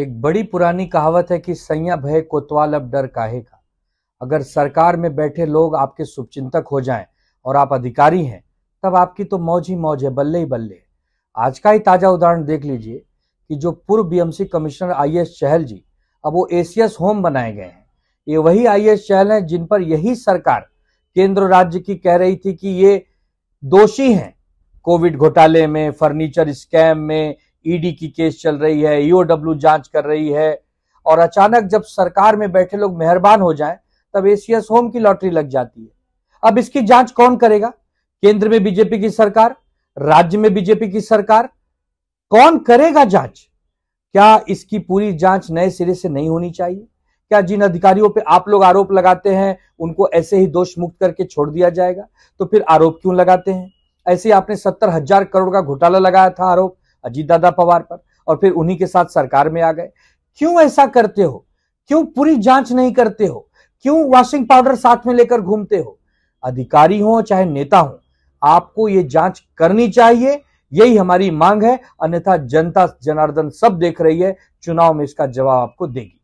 एक बड़ी पुरानी कहावत है कि सैया भय कोतवाल अब डर काहे का अगर सरकार में बैठे लोग आपके शुभचिंतक हो जाएं और आप अधिकारी हैं तब आपकी तो मौज ही मौज है बल्ले ही बल्ले आज का ही ताज़ा उदाहरण देख लीजिए कि जो पूर्व BMC commissioner I S Chahal ji अब वो एसीएस होम बनाए गए हैं ये वही आई एस चहल हैं जिन पर यही सरकार केंद्र राज्य की कह रही थी कि ये दोषी हैं कोविड घोटाले में फर्नीचर स्कैम में ईडी की केस चल रही है ईओडब्ल्यू जांच कर रही है और अचानक जब सरकार में बैठे लोग मेहरबान हो जाएं तब एसीएस होम की लॉटरी लग जाती है अब इसकी जांच कौन करेगा केंद्र में बीजेपी की सरकार राज्य में बीजेपी की सरकार कौन करेगा जांच क्या इसकी पूरी जांच नए सिरे से नहीं होनी चाहिए क्या जिन अधिकारियों पे आप लोग आरोप लगाते हैं उनको ऐसे ही दोष मुक्त करके छोड़ दिया जाएगा तो फिर आरोप क्यों लगाते हैं ऐसे आपने सत्तर हजार करोड़ का घोटाला लगाया था आरोप अजीत दादा पवार पर और फिर उन्हीं के साथ सरकार में आ गए क्यों ऐसा करते हो क्यों पूरी जांच नहीं करते हो क्यों वॉशिंग पाउडर साथ में लेकर घूमते हो अधिकारी हो चाहे नेता हो आपको ये जांच करनी चाहिए यही हमारी मांग है अन्यथा जनता जनार्दन सब देख रही है चुनाव में इसका जवाब आपको देगी